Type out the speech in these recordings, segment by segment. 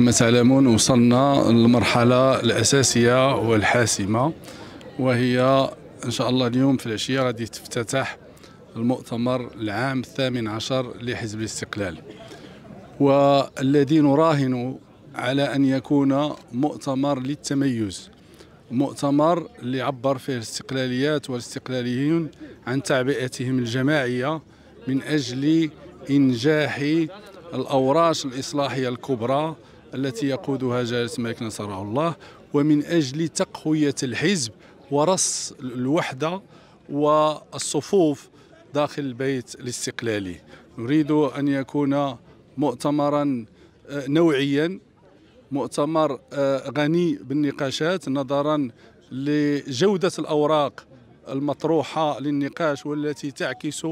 كما تعلمون وصلنا للمرحلة الأساسية والحاسمة وهي إن شاء الله اليوم في العشية غادي تفتتح المؤتمر العام الثامن عشر لحزب الاستقلال والذي نراهن على أن يكون مؤتمر للتميز مؤتمر لعبر عبر فيه الاستقلاليات والاستقلاليين عن تعبئتهم الجماعية من أجل إنجاح الأوراش الإصلاحية الكبرى التي يقودها جلالة الملك نصره الله ومن أجل تقوية الحزب ورص الوحدة والصفوف داخل البيت الاستقلالي نريد أن يكون مؤتمرا آه، نوعيا مؤتمر آه، غني بالنقاشات نظرا لجودة الأوراق المطروحة للنقاش والتي تعكس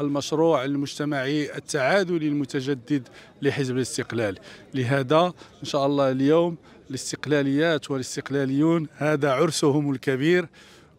المشروع المجتمعي التعادلي المتجدد لحزب الاستقلال لهذا إن شاء الله اليوم الاستقلاليات والاستقلاليون هذا عرسهم الكبير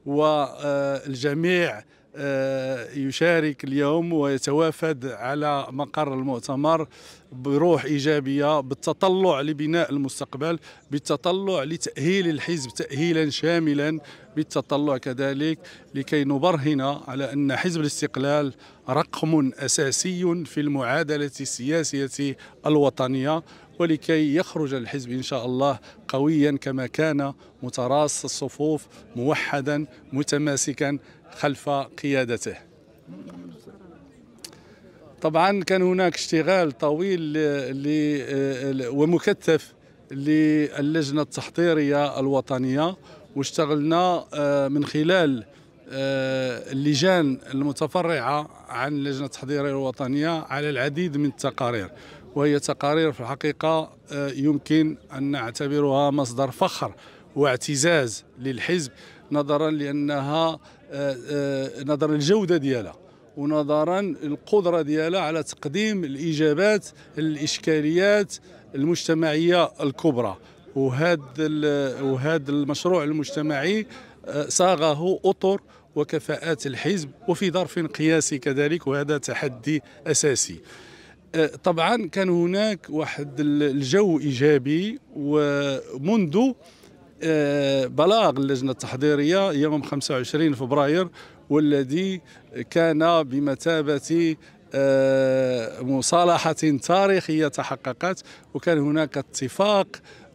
والجميع آه، يشارك اليوم ويتوافد على مقر المؤتمر بروح ايجابيه بالتطلع لبناء المستقبل بالتطلع لتاهيل الحزب تاهيلا شاملا بالتطلع كذلك لكي نبرهن على ان حزب الاستقلال رقم اساسي في المعادله السياسيه الوطنيه ولكي يخرج الحزب ان شاء الله قويا كما كان متراص الصفوف موحدا متماسكا خلف قيادته طبعا كان هناك اشتغال طويل ومكثف للجنة التحضيرية الوطنية واشتغلنا آه، من خلال آه، اللجان المتفرعة عن اللجنة التحضيرية الوطنية على العديد من التقارير وهي تقارير في الحقيقة آه، يمكن أن نعتبرها مصدر فخر واعتزاز للحزب نظرا لأنها نظرا للجوده ديالها ونظرا للقدره ديالها على تقديم الاجابات للاشكاليات المجتمعيه الكبرى وهذا وهذا المشروع المجتمعي آه، صاغه اطر وكفاءات الحزب وفي ظرف قياسي كذلك وهذا تحدي اساسي آه، طبعا كان هناك واحد الجو ايجابي ومنذ بلاغ اللجنة التحضيرية يوم 25 فبراير والذي كان بمثابة آه، مصالحة تاريخية تحققت وكان هناك اتفاق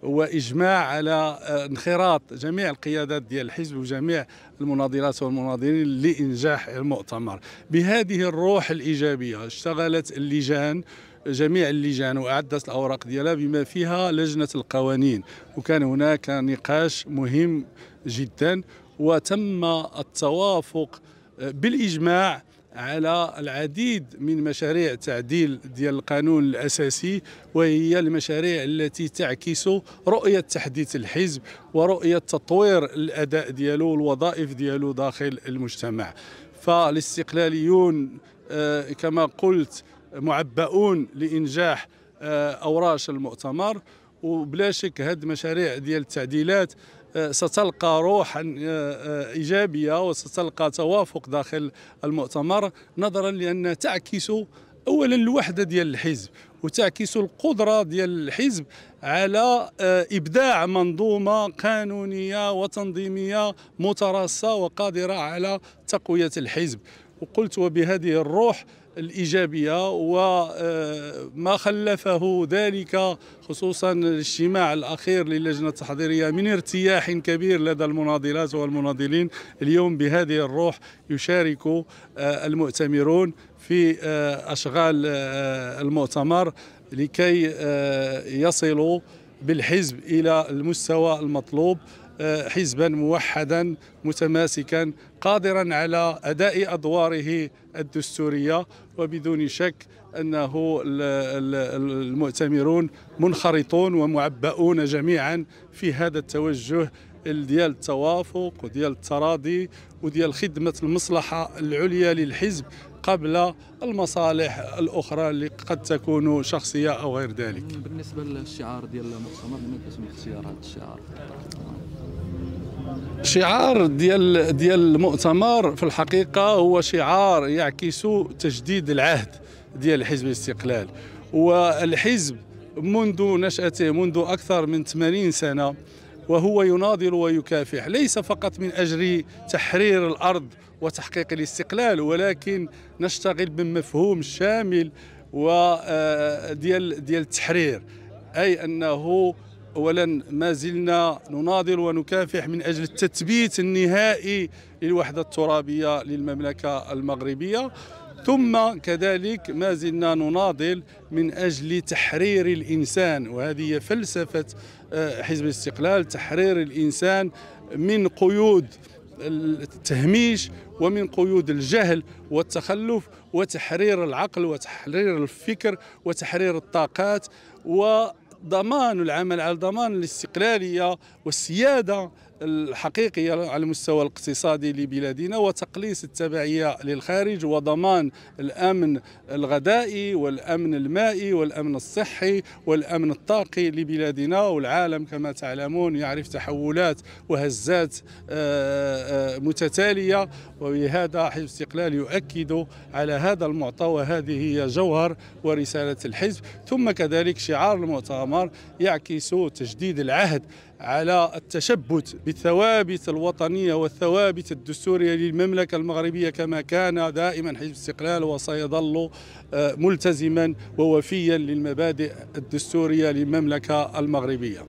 واجماع على آه، انخراط جميع القيادات ديال الحزب وجميع المناضلات والمناضلين لانجاح المؤتمر بهذه الروح الايجابيه اشتغلت اللجان جميع اللجان واعدت الاوراق ديالها بما فيها لجنه القوانين وكان هناك نقاش مهم جدا وتم التوافق آه، بالاجماع على العديد من مشاريع تعديل ديال القانون الاساسي وهي المشاريع التي تعكس رؤيه تحديث الحزب ورؤيه تطوير الاداء ديالو والوظائف ديالو داخل المجتمع فالاستقلاليون آه، كما قلت معبؤون لانجاح آه، اوراش المؤتمر وبلا شك هذه المشاريع ديال التعديلات آه، ستلقى روحا آه، ايجابيه وستلقى توافق داخل المؤتمر نظرا لانها تعكس اولا الوحده ديال الحزب وتعكس القدره ديال الحزب على ابداع منظومه قانونيه وتنظيميه متراصه وقادره على تقويه الحزب وقلت وبهذه الروح الإيجابية وما آه، خلفه ذلك خصوصا الاجتماع الأخير للجنة التحضيرية من ارتياح كبير لدى المناضلات والمناضلين اليوم بهذه الروح يشارك آه، المؤتمرون في آه، أشغال المؤتمر لكي يصلوا بالحزب إلى المستوى المطلوب آه، حزبا موحدا متماسكا قادرا على اداء ادواره الدستوريه وبدون شك انه المؤتمرون منخرطون ومعبؤون جميعا في هذا التوجه ديال التوافق وديال التراضي وديال خدمه المصلحه العليا للحزب قبل المصالح الاخرى اللي قد تكون شخصيه او غير ذلك بالنسبه للشعار ديال المؤتمر من كتكون اختيار هذا الشعار شعار ديال ديال المؤتمر في الحقيقه هو شعار يعكس تجديد العهد ديال حزب الاستقلال والحزب منذ نشأته منذ أكثر من 80 سنة وهو يناضل ويكافح ليس فقط من أجل تحرير الأرض وتحقيق الاستقلال ولكن نشتغل بمفهوم شامل وديال آه، ديال التحرير أي أنه اولا ما زلنا نناضل ونكافح من اجل التثبيت النهائي للوحده الترابيه للمملكه المغربيه ثم كذلك ما زلنا نناضل من أجل تحرير الإنسان وهذه فلسفة آه، حزب الاستقلال تحرير الإنسان من قيود التهميش ومن قيود الجهل والتخلف وتحرير العقل وتحرير الفكر وتحرير الطاقات وضمان العمل على ضمان الاستقلالية والسيادة الحقيقية على المستوى الاقتصادي لبلادنا وتقليص التبعية للخارج وضمان الأمن الغذائي والأمن المائي والأمن الصحي والأمن الطاقي لبلادنا والعالم كما تعلمون يعرف تحولات وهزات آه، آه، متتالية وبهذا حزب الاستقلال يؤكد على هذا المعطى وهذه هي جوهر ورسالة الحزب ثم كذلك شعار المؤتمر يعكس تجديد العهد على التشبت بالثوابت الوطنية والثوابت الدستورية للمملكة المغربية كما كان دائما حزب استقلال وسيظل آه، ملتزما ووفيا للمبادئ الدستورية للمملكة المغربية